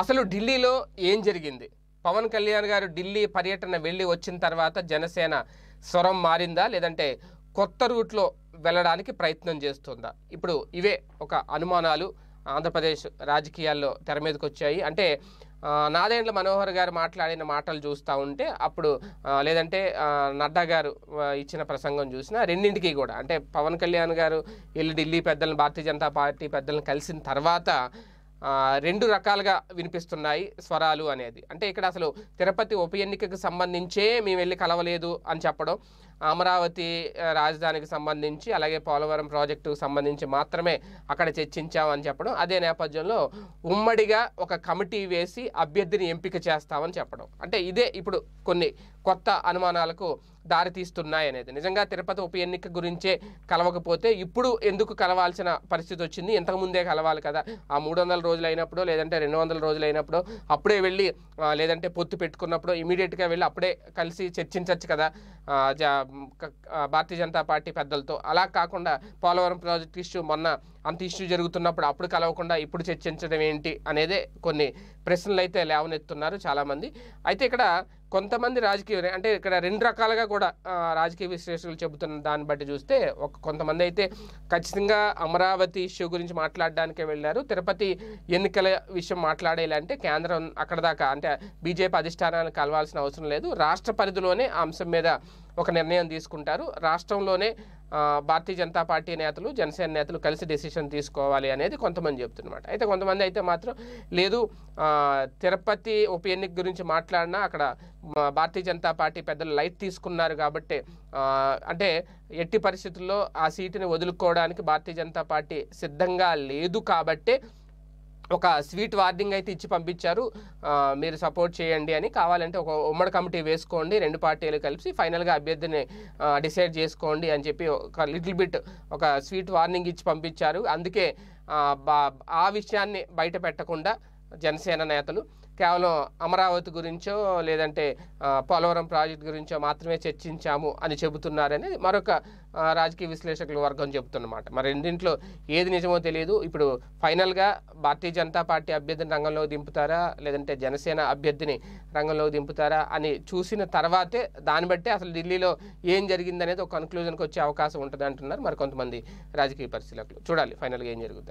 అసలు ఢిల్లీలో ఏం జరిగింది పవన్ కళ్యాణ్ గారు ఢిల్లీ పర్యటన వెళ్ళి వచ్చిన తర్వాత జనసేన స్వరం మారిందా లేదంటే కొత్త రూట్లో వెళ్ళడానికి ప్రయత్నం చేస్తుందా ఇప్పుడు ఇవే ఒక అనుమానాలు ఆంధ్రప్రదేశ్ రాజకీయాల్లో తెర మీదకి వచ్చాయి అంటే నాదేండ్ల మనోహర్ గారు మాట్లాడిన మాటలు చూస్తూ ఉంటే అప్పుడు లేదంటే నడ్డా గారు ఇచ్చిన ప్రసంగం చూసినా రెండింటికి కూడా అంటే పవన్ కళ్యాణ్ గారు వెళ్ళి ఢిల్లీ పెద్దలను భారతీయ జనతా పార్టీ పెద్దలను కలిసిన తర్వాత రెండు రకాలుగా వినిపిస్తున్నాయి స్వరాలు అనేది అంటే ఇక్కడ అసలు తిరుపతి ఉప ఎన్నికకు సంబంధించే మేము వెళ్ళి కలవలేదు అని చెప్పడం అమరావతి రాజధానికి సంబంధించి అలాగే పోలవరం ప్రాజెక్టుకు సంబంధించి మాత్రమే అక్కడ చర్చించామని చెప్పడం అదే నేపథ్యంలో ఉమ్మడిగా ఒక కమిటీ వేసి అభ్యర్థిని ఎంపిక చేస్తామని చెప్పడం అంటే ఇదే ఇప్పుడు కొన్ని కొత్త అనుమానాలకు దారితీస్తున్నాయనేది నిజంగా తిరుపతి ఉప ఎన్నిక గురించే కలవకపోతే ఇప్పుడు ఎందుకు కలవాల్సిన పరిస్థితి వచ్చింది ఇంతకుముందే కలవాలి కదా ఆ మూడు వందల రోజులు అయినప్పుడు లేదంటే రెండు వందల రోజులు అయినప్పుడు అప్పుడే వెళ్ళి లేదంటే పొత్తు పెట్టుకున్నప్పుడు ఇమీడియట్గా వెళ్ళి అప్పుడే కలిసి చర్చించవచ్చు కదా భారతీయ జనతా పార్టీ పెద్దలతో అలా కాకుండా పోలవరం ప్రాజెక్ట్ ఇష్యూ మొన్న అంత ఇష్యూ జరుగుతున్నప్పుడు అప్పుడు కలవకుండా ఇప్పుడు చర్చించడం ఏంటి అనేదే కొన్ని ప్రశ్నలు అయితే లేవనెత్తున్నారు చాలామంది అయితే ఇక్కడ కొంతమంది రాజకీయ అంటే ఇక్కడ రెండు రకాలుగా కూడా రాజకీయ విశ్లేషకులు చెబుతున్న దాన్ని బట్టి చూస్తే ఒక కొంతమంది అయితే ఖచ్చితంగా అమరావతి ఇష్యూ గురించి మాట్లాడడానికే వెళ్ళారు తిరుపతి ఎన్నికల విషయం మాట్లాడేలాంటే కేంద్రం అక్కడ దాకా అంటే బీజేపీ అధిష్టానాన్ని కలవాల్సిన అవసరం లేదు రాష్ట్ర పరిధిలోనే అంశం మీద ఒక నిర్ణయం తీసుకుంటారు రాష్ట్రంలోనే భారతీయ జనతా పార్టీ నేతలు జనసేన నేతలు కలిసి డెసిషన్ తీసుకోవాలి అనేది కొంతమంది చెప్తున్నమాట అయితే కొంతమంది అయితే మాత్రం లేదు తిరుపతి ఉప ఎన్నిక గురించి మాట్లాడినా అక్కడ భారతీయ జనతా పార్టీ పెద్దలు లైట్ తీసుకున్నారు కాబట్టి అంటే ఎట్టి పరిస్థితుల్లో ఆ సీటుని వదులుకోవడానికి భారతీయ జనతా పార్టీ సిద్ధంగా లేదు కాబట్టి ఒక స్వీట్ వార్నింగ్ అయితే ఇచ్చి పంపించారు మీరు సపోర్ట్ చేయండి అని కావాలంటే ఒక ఉమ్మడి కమిటీ వేసుకోండి రెండు పార్టీలు కలిసి ఫైనల్గా అభ్యర్థిని డిసైడ్ చేసుకోండి అని చెప్పి ఒక లిటిల్ బిట్ ఒక స్వీట్ వార్నింగ్ ఇచ్చి పంపించారు అందుకే ఆ విషయాన్ని బయట పెట్టకుండా జనసేన నేతలు కేవలం అమరావతి గురించో లేదంటే పోలవరం ప్రాజెక్టు గురించో మాత్రమే చర్చించాము అని చెబుతున్నారని మరొక రాజకీయ విశ్లేషకుల వర్గం చెబుతున్నమాట మరి రెండింట్లో ఏది నిజమో తెలియదు ఇప్పుడు ఫైనల్గా భారతీయ జనతా పార్టీ అభ్యర్థిని రంగంలో దింపుతారా లేదంటే జనసేన అభ్యర్థిని రంగంలో దింపుతారా అని చూసిన తర్వాతే దాన్ని బట్టి అసలు ఢిల్లీలో ఏం జరిగిందనేది ఒక కన్క్లూజన్కి వచ్చే అవకాశం ఉంటుంది అంటున్నారు మరి కొంతమంది రాజకీయ పరిశీలకులు చూడాలి ఫైనల్గా ఏం జరుగుతుంది